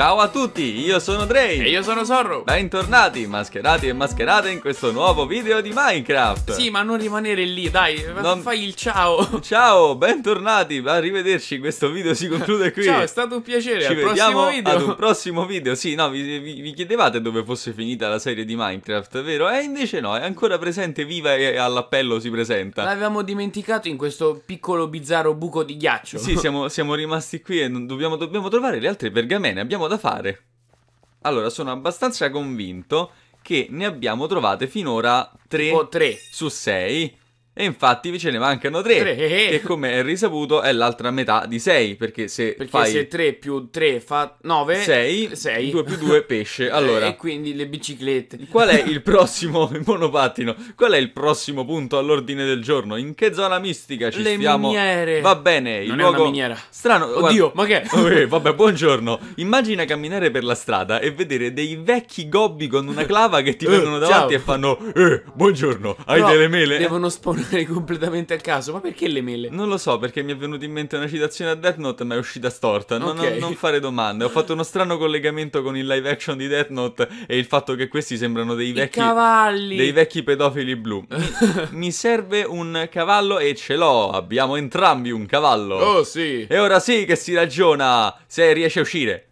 Ciao a tutti, io sono Dre E io sono Sorro Bentornati, mascherati e mascherate in questo nuovo video di Minecraft Sì, ma non rimanere lì, dai, non... fai il ciao Ciao, bentornati, arrivederci, questo video si conclude qui Ciao, è stato un piacere, Ci vediamo video. ad un prossimo video Sì, no, vi, vi, vi chiedevate dove fosse finita la serie di Minecraft, vero? E invece no, è ancora presente, viva e all'appello si presenta L'avevamo dimenticato in questo piccolo bizzarro buco di ghiaccio Sì, siamo, siamo rimasti qui e dobbiamo, dobbiamo trovare le altre pergamene Abbiamo da fare. Allora, sono abbastanza convinto che ne abbiamo trovate finora 3, 3. su 6. E infatti ce ne mancano tre, tre. che come è risaputo è l'altra metà di sei perché se perché fai... se 3 più tre fa nove Sei, sei. Due più due pesce, eh, allora... E quindi le biciclette. Qual è il prossimo, monopattino, qual è il prossimo punto all'ordine del giorno? In che zona mistica ci le stiamo... miniere! Va bene, il non luogo... è una miniera. Strano, Oddio, guarda... ma che... vabbè, buongiorno. Immagina camminare per la strada e vedere dei vecchi gobbi con una clava che ti eh, vengono davanti Ciao. e fanno... Eh, buongiorno, hai no, delle mele? devono spawnare numeri completamente a caso. Ma perché le mele? Non lo so, perché mi è venuta in mente una citazione a Death Note ma è uscita storta. Non, okay. non, non, fare domande. Ho fatto uno strano collegamento con il live action di Death Note e il fatto che questi sembrano dei vecchi. Dei vecchi pedofili blu. mi serve un cavallo e ce l'ho. Abbiamo entrambi un cavallo. Oh sì. E ora sì che si ragiona se riesce a uscire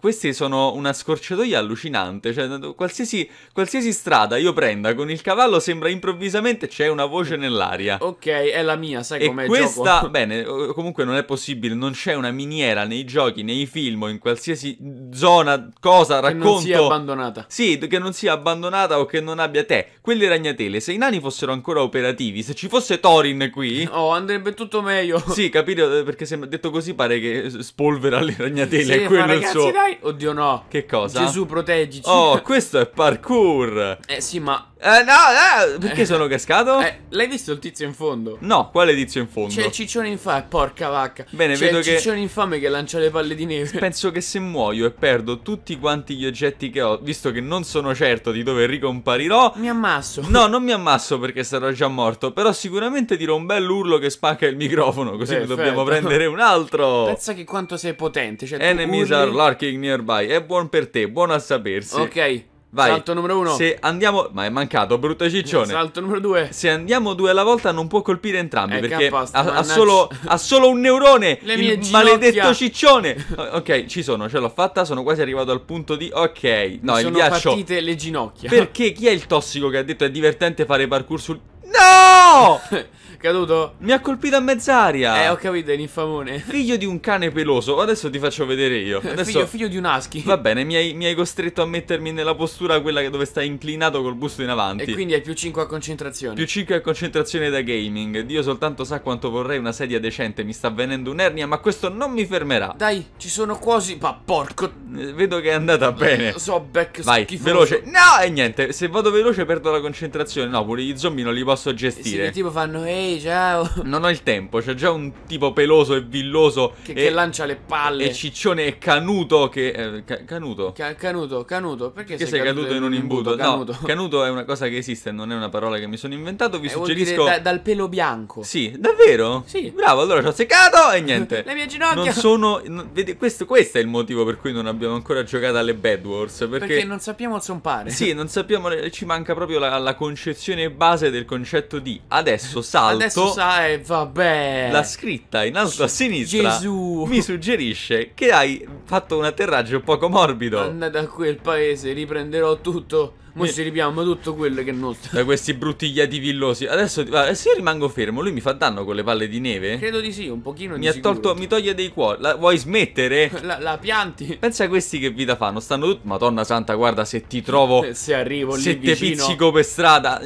questi sono una scorciatoia allucinante, cioè qualsiasi, qualsiasi, strada io prenda con il cavallo sembra improvvisamente c'è una voce nell'aria. Ok, è la mia, sai com'è questa, gioco. bene, comunque non è possibile, non c'è una miniera nei giochi, nei film, o in qualsiasi zona, cosa, racconto. Che non sia abbandonata. Sì, che non sia abbandonata o che non abbia te. Quelle ragnatele, se i nani fossero ancora operativi, se ci fosse Thorin qui... Oh, andrebbe tutto meglio. Sì, capito, eh, perché se, detto così pare che spolvera le ragnatele, sì, è quello ragazzi, il suo... Dai, Oddio no. Che cosa? Gesù proteggici. Oh, questo è parkour. Eh sì, ma eh, no, eh, perché sono eh, cascato? Eh, l'hai visto il tizio in fondo? No, quale tizio in fondo? C'è il Ciccione infame, porca vacca. Bene, vedo che. C'è il Ciccione infame che lancia le palle di neve. Penso che se muoio e perdo tutti quanti gli oggetti che ho, visto che non sono certo di dove ricomparirò. Mi ammasso. No, non mi ammasso perché sarò già morto. Però sicuramente dirò un bel urlo che spacca il microfono. Così Perfetto. dobbiamo prendere un altro. Pensa che quanto sei potente. Cioè, Enemies urli... are larking nearby. È buon per te, buono a sapersi. Ok. Vai. Salto numero uno. Se andiamo. Ma è mancato, brutto ciccione. Salto numero due. Se andiamo due alla volta, non può colpire entrambi. Eh, perché ha, ha, solo, ha, solo, un neurone. Le il maledetto ciccione. ok, ci sono, ce l'ho fatta. Sono quasi arrivato al punto di. Ok, no, Mi il sono ghiaccio. Sono partite le ginocchia. Perché chi è il tossico che ha detto è divertente fare parkour sul. No! No! Caduto? Mi ha colpito a mezz'aria. Eh, ho capito, è infamone. Figlio di un cane peloso. Adesso ti faccio vedere io. Adesso... figlio, figlio, di un aschi. Va bene, mi hai, mi hai, costretto a mettermi nella postura quella dove stai inclinato col busto in avanti. E quindi hai più 5 a concentrazione. Più 5 a concentrazione da gaming. Dio soltanto sa quanto vorrei una sedia decente. Mi sta avvenendo un'ernia, ma questo non mi fermerà. Dai, ci sono quasi. Ma porco. Eh, vedo che è andata eh, bene. So, back Vai, schifoso. veloce. No, e niente. Se vado veloce perdo la concentrazione. No, pure gli zombie non li posso posso gestire. Sì, che tipo fanno, ehi, ciao. Non ho il tempo, c'è già un tipo peloso e villoso. Che, e, che lancia le palle. E ciccione e canuto che... Eh, ca canuto. Ca canuto, canuto, perché, perché sei, sei caduto, caduto, in un imbuto? imbuto? Canuto. No, canuto è una cosa che esiste, non è una parola che mi sono inventato, vi eh, suggerisco... Da, dal pelo bianco. Sì, davvero? Sì. Bravo, allora ci ho seccato e niente. le mie ginocchia. Non sono... Non, vedi, questo, questo è il motivo per cui non abbiamo ancora giocato alle Bad Wars. Perché, perché non sappiamo zompare. Sì, non sappiamo... Ci manca proprio la, la concezione base del concetto effetto di adesso salto. Adesso sai, eh, vabbè. La scritta in alto a sinistra Gesù. mi suggerisce che hai fatto un atterraggio poco morbido. Andate da quel paese, riprenderò tutto. Mo' ci ripiamo tutto quello che è nostro. Da questi brutti ghiati villosi. Adesso se io rimango fermo, lui mi fa danno con le palle di neve? Credo di sì, un pochino mi di ha tolto, Mi toglie dei cuori. La, vuoi smettere? la, la, pianti. Pensa a questi che vita fanno. Stanno tutti. Madonna santa, guarda, se ti trovo. Se, arrivo lì. Se ti pizzico per strada.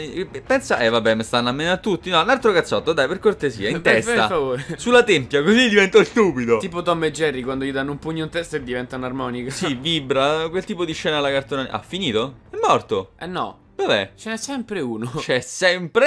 Pensa. Eh, vabbè, mi stanno a meno a tutti. No, un altro cazzotto, dai, per cortesia, in per, testa. Per favore. Sulla tempia, così divento stupido. Tipo Tom e Jerry quando gli danno un pugno in testa e diventano armonica. Sì, vibra. Quel tipo di scena alla cartone. Ah, finito? È morto. Eh no. Dov'è? Ce n'è sempre uno. C'è sempre!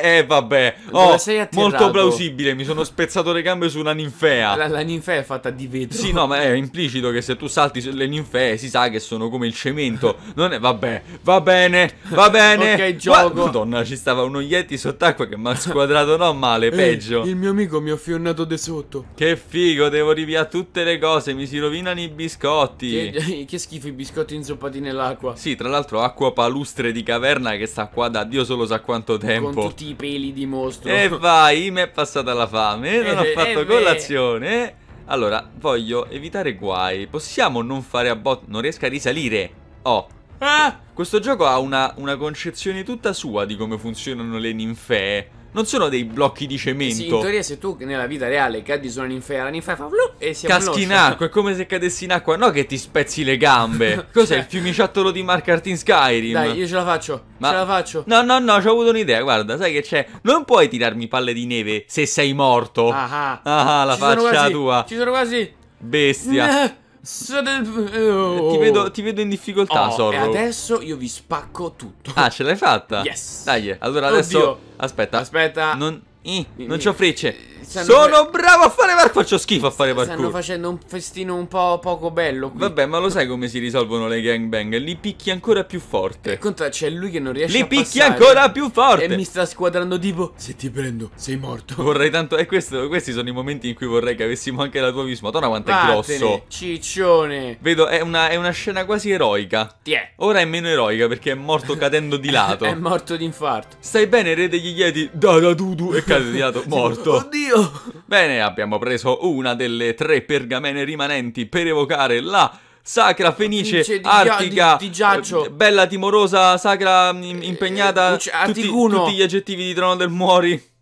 Eh vabbè. Oh, molto plausibile, mi sono spezzato le gambe su una ninfea. La, la, ninfea è fatta di vetro. Sì, no, ma è implicito che se tu salti sulle ninfee si sa che sono come il cemento. Non è vabbè. Va bene. Va bene. ok, gioco. Ma, madonna, ci stava un oglietti sott'acqua che mi ha squadrato non male, Ehi, peggio. Il mio amico mi ha fionnato di sotto. Che figo, devo ripiare tutte le cose, mi si rovinano i biscotti. Che, che schifo i biscotti inzoppati nell'acqua. Sì, tra l'altro acqua palustra mostre di caverna che sta qua da Dio solo sa quanto tempo. Con tutti i peli di mostro. E vai, mi è passata la fame, eh, non eh, ho eh, fatto eh, colazione. Allora, voglio evitare guai. Possiamo non fare a bot... Non riesco a risalire. Oh, Ah! Questo gioco ha una, una concezione tutta sua di come funzionano le ninfee eh. non sono dei blocchi di cemento. Sì, in teoria, se tu nella vita reale cadi su una ninfea, la ninfea fa blu e si Caschi in acqua, è come se cadessi in acqua, no che ti spezzi le gambe. Cos'è cioè. il fiumiciattolo di Mark Art in Skyrim? Dai, io ce la faccio, Ma... ce la faccio. No, no, no, ho avuto un'idea, guarda, sai che c'è? Non puoi tirarmi palle di neve se sei morto. Ah, ah, ah, ah la ci faccia tua. Ci sono quasi. Bestia. Eh. Eh, ti vedo, ti vedo in difficoltà, oh, Sorrow. E adesso io vi spacco tutto. Ah, ce l'hai fatta? Yes. Dai, allora adesso... Oddio. Aspetta. Aspetta. Non, eh, non c'ho frecce. Stanno Sono per... bravo a fare parkour. Faccio schifo a fare parkour. Stanno facendo un festino un po' poco bello. Qui. Vabbè, ma lo sai come si risolvono le gangbang? Li picchi ancora più forte. E conta, c'è lui che non riesce Li a picchi ancora più forte. E mi sta squadrando tipo: Se ti prendo, sei morto. Vorrei tanto. E eh, questo, questi sono i momenti in cui vorrei che avessimo anche la tua vis. Madonna, quanto Vattene, è grosso. Ciccione. Vedo, è una, è una scena quasi eroica. Ti è. Ora è meno eroica perché è morto cadendo di lato. è morto di infarto. Stai bene, re degli Yeti? Da da du du. E cade di lato, morto. Oddio. Dio! Bene, abbiamo preso una delle tre pergamene rimanenti per evocare la sacra fenice, fenice di, artica, di, di, Giaccio. Eh, bella timorosa, sacra mm, eh, impegnata, eh, tutti, tutti, gli aggettivi di trono del Muori.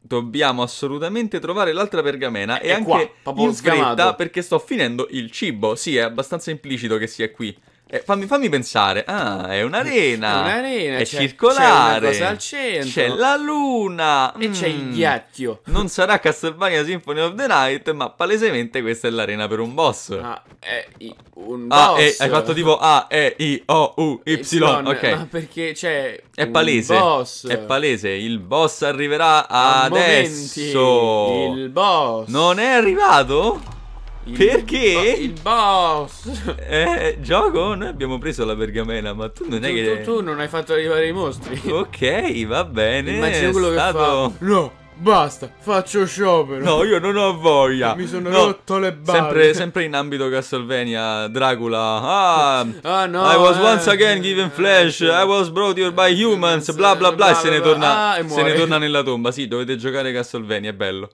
Dobbiamo assolutamente trovare l'altra pergamena eh, e, anche qua, in fretta perché sto finendo il cibo. Sì, è abbastanza implicito che sia qui. Eh, fammi, fammi, pensare, ah, è un'arena. È un'arena, è c'è, circolare. C'è, c'è la luna. E mm. c'è il mm. ghiaccio. Non sarà Castlevania Symphony of the Night, ma palesemente questa è l'arena per un boss. Ah, è un ah, boss. Ah, eh, è, hai fatto tipo A, E, I, O, U, Y. y eh, ok. Ma perché c'è. È palese. Boss. È palese. Il boss arriverà adesso. Momenti, il boss. Non è arrivato? Perché? Bo- il boss. Eh, gioco, noi abbiamo preso la pergamena, ma tu non tu, è che. Tu, tu, non hai fatto arrivare i mostri. Ok, va bene. Immagino quello stato... che fa. No. Basta, faccio sciopero. No, io non ho voglia. Mi sono no. rotto le balle. Sempre, sempre, in ambito Castlevania, Dracula. Ah, ah no. I was eh, once again given flesh. Eh, I was brought here by humans. Bla bla bla. bla, bla, bla. Ah, se ne torna. Ah, se ne torna nella tomba. Sì, dovete giocare Castlevania, è bello.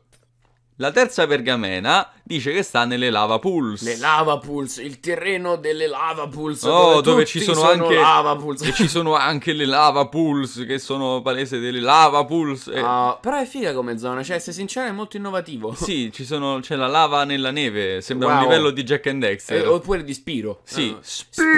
La terza pergamena dice che sta nelle lava pools. Le lava pools, il terreno delle lava pools. Oh, dove, dove ci sono, sono anche lava pools. E ci sono anche le lava pools che sono palese delle lava pools. E... Uh, ah, però è figa come zona, cioè se sincero è molto innovativo. Sì, sono, c'è la lava nella neve, sembra wow. un livello di Jack and Dexter. Eh, oppure di Spiro. Sì, no. Ah. Spiro!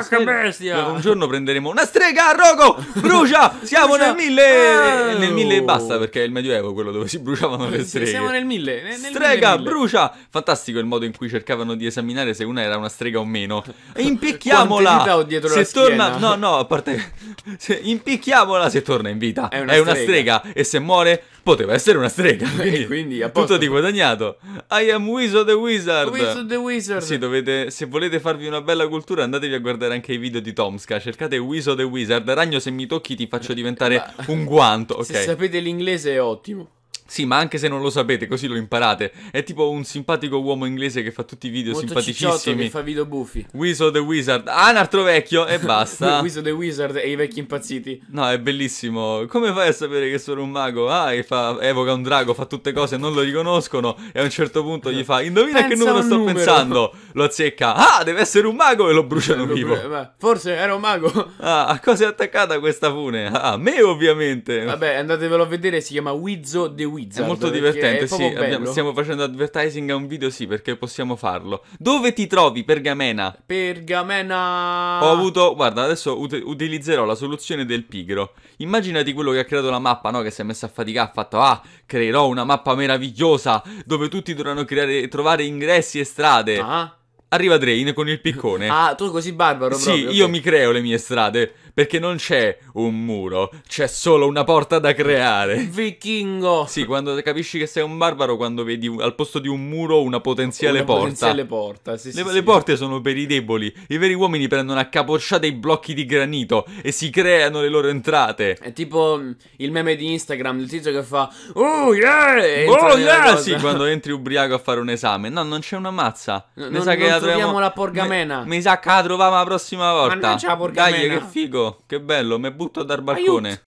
Spiro! Spiro! bestia! Eh, un giorno prenderemo una strega a rogo! Brucia! Siamo Brucia. nel 1000! Oh. Ah! Nel e basta perché è il medioevo quello dove si bruciavano le streghe. Siamo nel 1000. Nel strega! brucia, Fantastico il modo in cui cercavano di esaminare se una era una strega o meno. E impicchiamola! dietro se torna, no, no, a parte. Se... Impicchiamola se torna in vita. È una, è strega. una strega. E se muore, poteva essere una strega. Quindi, e quindi a posto. tutto di guadagnato. I am Wizard the Wizard. Wizard the Wizard. Sì, dovete, se volete farvi una bella cultura, andatevi a guardare anche i video di Tomska. Cercate Wizard the Wizard. Ragno, se mi tocchi, ti faccio diventare un guanto. Okay. Se sapete l'inglese, è ottimo. Sì, ma anche se non lo sapete, così lo imparate. È tipo un simpatico uomo inglese che fa tutti i video Molto simpaticissimi. che fa video buffi. Wizard the Wizard. Ah, un altro vecchio e basta. Wizard the Wizard e i vecchi impazziti. No, è bellissimo. Come fai a sapere che sono un mago? Ah, e fa, evoca un drago, fa tutte cose, non lo riconoscono. E a un certo punto gli fa, indovina Pensa che numero sto numero. pensando. Lo azzecca. Ah, deve essere un mago e lo bruciano lo vivo. Bru forse era un mago. Ah, a cosa è attaccata questa fune? Ah, a me ovviamente. Vabbè, andatevelo a vedere, si chiama Wizard the Wizard. Wizard. Certo, è molto divertente, è sì. Abbiamo, stiamo facendo advertising a un video, sì, perché possiamo farlo. Dove ti trovi, Pergamena? Pergamena... Ho avuto... Guarda, adesso ut- utilizzerò la soluzione del pigro. Immaginati quello che ha creato la mappa, no? Che si è messo a faticare, ha fatto... Ah, creerò una mappa meravigliosa dove tutti dovranno creare, trovare ingressi e strade. Ah. Arriva Drain con il piccone. ah, tu così barbaro Sì, proprio, io mi creo le mie strade perché non c'è un muro, c'è solo una porta da creare. Vichingo! Sì, quando capisci che sei un barbaro, quando vedi al posto di un muro una potenziale una porta. Potenziale porta sì, le, sì, le porte sono per i deboli. I veri uomini prendono a capocciata i blocchi di granito e si creano le loro entrate. È tipo mm, il meme di Instagram, il tizio che fa Oh yeah! Oh yeah! Sì, quando entri ubriaco a fare un esame. No, non c'è una mazza. No, mi non, sa non che la troviamo, troviamo la porgamena. Mi, mi sa che la troviamo la prossima volta. Ma non c'è la porgamena. Dai, che figo che bello, mi butto dal balcone. Aiut.